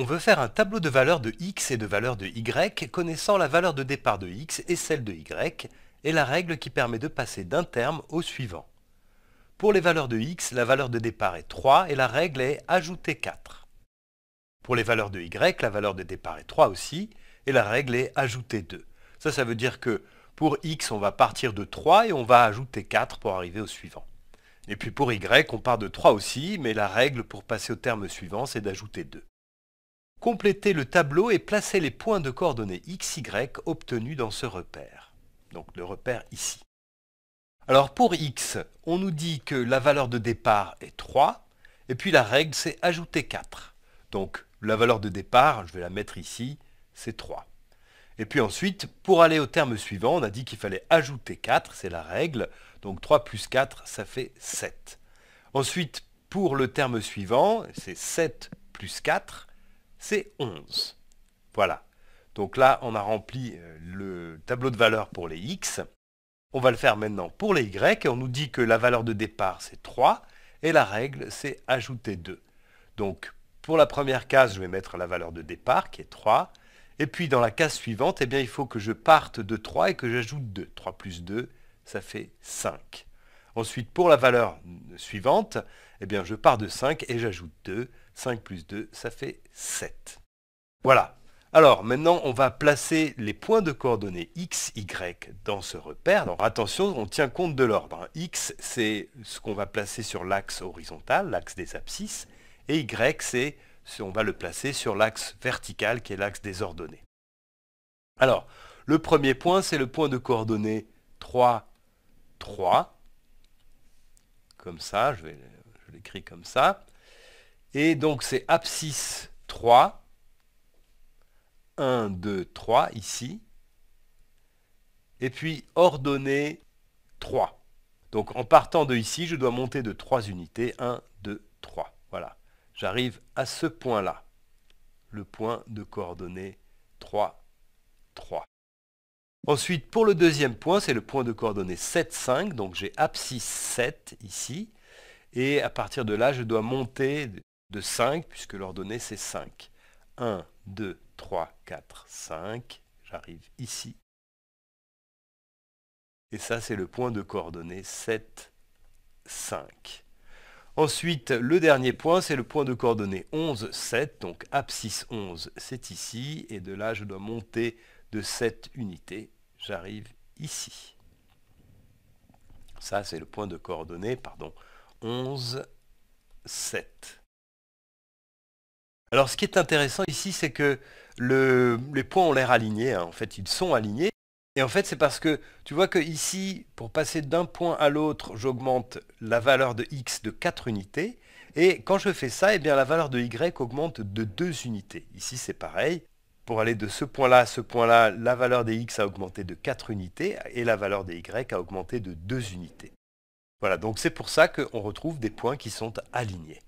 On veut faire un tableau de valeurs de x et de valeurs de y connaissant la valeur de départ de x et celle de y et la règle qui permet de passer d'un terme au suivant. Pour les valeurs de x, la valeur de départ est 3 et la règle est ajouter 4. Pour les valeurs de y, la valeur de départ est 3 aussi et la règle est ajouter 2. Ça, ça veut dire que pour x, on va partir de 3 et on va ajouter 4 pour arriver au suivant. Et puis pour y, on part de 3 aussi, mais la règle pour passer au terme suivant, c'est d'ajouter 2. Complétez le tableau et placez les points de coordonnées XY obtenus dans ce repère. Donc le repère ici. Alors pour X, on nous dit que la valeur de départ est 3, et puis la règle c'est ajouter 4. Donc la valeur de départ, je vais la mettre ici, c'est 3. Et puis ensuite, pour aller au terme suivant, on a dit qu'il fallait ajouter 4, c'est la règle. Donc 3 plus 4, ça fait 7. Ensuite, pour le terme suivant, c'est 7 plus 4 c'est 11. Voilà. Donc là, on a rempli euh, le tableau de valeur pour les x. On va le faire maintenant pour les y. On nous dit que la valeur de départ, c'est 3. Et la règle, c'est ajouter 2. Donc, pour la première case, je vais mettre la valeur de départ, qui est 3. Et puis, dans la case suivante, eh bien, il faut que je parte de 3 et que j'ajoute 2. 3 plus 2, ça fait 5. Ensuite, pour la valeur suivante, eh bien, je pars de 5 et j'ajoute 2. 5 plus 2, ça fait 7. Voilà. Alors maintenant, on va placer les points de coordonnées x, y dans ce repère. Alors attention, on tient compte de l'ordre. Hein. x, c'est ce qu'on va placer sur l'axe horizontal, l'axe des abscisses, et y, c'est ce qu'on va le placer sur l'axe vertical qui est l'axe des ordonnées. Alors, le premier point, c'est le point de coordonnées 3, 3. Comme ça, je l'écris comme ça. Et donc c'est abscisse 3, 1, 2, 3 ici, et puis ordonnée 3. Donc en partant de ici, je dois monter de 3 unités, 1, 2, 3. Voilà, j'arrive à ce point-là, le point de coordonnée 3, 3. Ensuite, pour le deuxième point, c'est le point de coordonnée 7, 5, donc j'ai abscisse 7 ici, et à partir de là, je dois monter de 5, puisque l'ordonnée c'est 5. 1, 2, 3, 4, 5. J'arrive ici. Et ça, c'est le point de coordonnée 7, 5. Ensuite, le dernier point, c'est le point de coordonnée 11, 7. Donc abscisse 11, c'est ici. Et de là, je dois monter de 7 unités. J'arrive ici. Ça, c'est le point de coordonnée, pardon, 11, 7. Alors ce qui est intéressant ici, c'est que les points ont l'air alignés, hein. en fait ils sont alignés, et en fait c'est parce que tu vois que ici, pour passer d'un point à l'autre, j'augmente la valeur de x de 4 unités, et quand je fais ça, eh bien, la valeur de y augmente de 2 unités. Ici c'est pareil, pour aller de ce point-là à ce point-là, la valeur des x a augmenté de 4 unités, et la valeur des y a augmenté de 2 unités. Voilà, donc c'est pour ça qu'on retrouve des points qui sont alignés.